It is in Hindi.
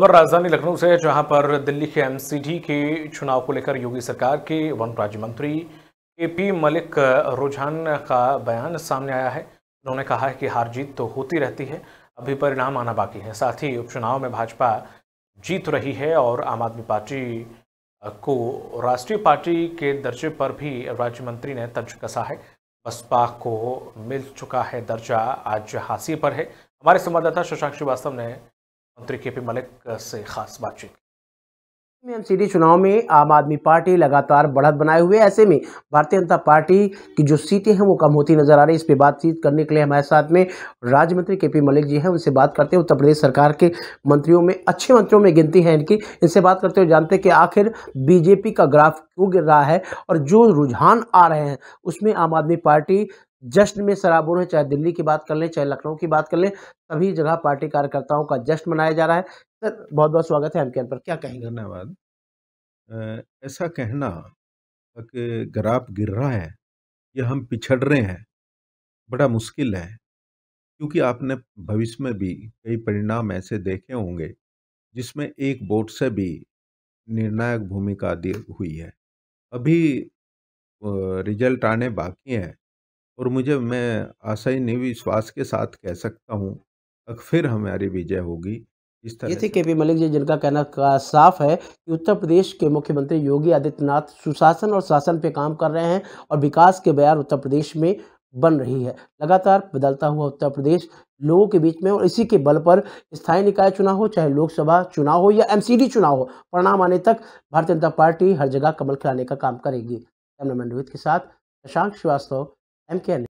खबर राजधानी लखनऊ से जहां पर दिल्ली के एमसीडी के चुनाव को लेकर योगी सरकार के वन राज्य मंत्री ए पी मलिक रुझान का बयान सामने आया है उन्होंने कहा है कि हार जीत तो होती रहती है अभी परिणाम आना बाकी है साथ ही उपचुनाव में भाजपा जीत रही है और आम आदमी पार्टी को राष्ट्रीय पार्टी के दर्जे पर भी राज्य मंत्री ने तर्ज कसा है बसपा को मिल चुका है दर्जा आज हासी पर है हमारे संवाददाता शशांक श्रीवास्तव ने मंत्री के पी मलिक से खास बातचीत में चुनाव में आम आदमी पार्टी लगातार बढ़त बनाए हुए ऐसे में भारतीय जनता पार्टी की जो सीटें हैं वो कम होती नजर आ रही है इस पर बातचीत करने के लिए हमारे साथ में राज्य मंत्री के पी मलिक जी हैं उनसे बात करते हैं उत्तर प्रदेश सरकार के मंत्रियों में अच्छे मंत्रियों में गिनती है इनकी इनसे बात करते हुए जानते हैं कि आखिर बीजेपी का ग्राफ क्यों गिर रहा है और जो रुझान आ रहे हैं उसमें आम आदमी पार्टी जश्न में सराबोर है चाहे दिल्ली की बात कर लें चाहे लखनऊ की बात कर लें सभी जगह पार्टी कार्यकर्ताओं का जश्न मनाया जा रहा है सर बहुत बहुत स्वागत है एम पर क्या कहेंगे धन्यवाद ऐसा कहना कि ग्राफ गिर रहा है या हम पिछड़ रहे हैं बड़ा मुश्किल है क्योंकि आपने भविष्य में भी कई परिणाम ऐसे देखे होंगे जिसमें एक वोट से भी निर्णायक भूमिका दी हुई है अभी रिजल्ट आने बाकी हैं और मुझे मैं आशा ही नहीं विश्वास के साथ कह सकता हूँ फिर हमारी विजय होगी इस तरह ये थे के पी मलिक जी जिनका कहना का साफ है कि उत्तर प्रदेश के मुख्यमंत्री योगी आदित्यनाथ सुशासन और शासन पे काम कर रहे हैं और विकास के बयान उत्तर प्रदेश में बन रही है लगातार बदलता हुआ उत्तर प्रदेश लोगों के बीच में और इसी के बल पर स्थायी निकाय चुनाव हो चाहे लोकसभा चुनाव हो या एमसीडी चुनाव हो परिणाम आने तक भारतीय जनता पार्टी हर जगह कमल खिलाने का काम करेगी कैमरा मंडोहित के साथ शशांक श्रीवास्तव أم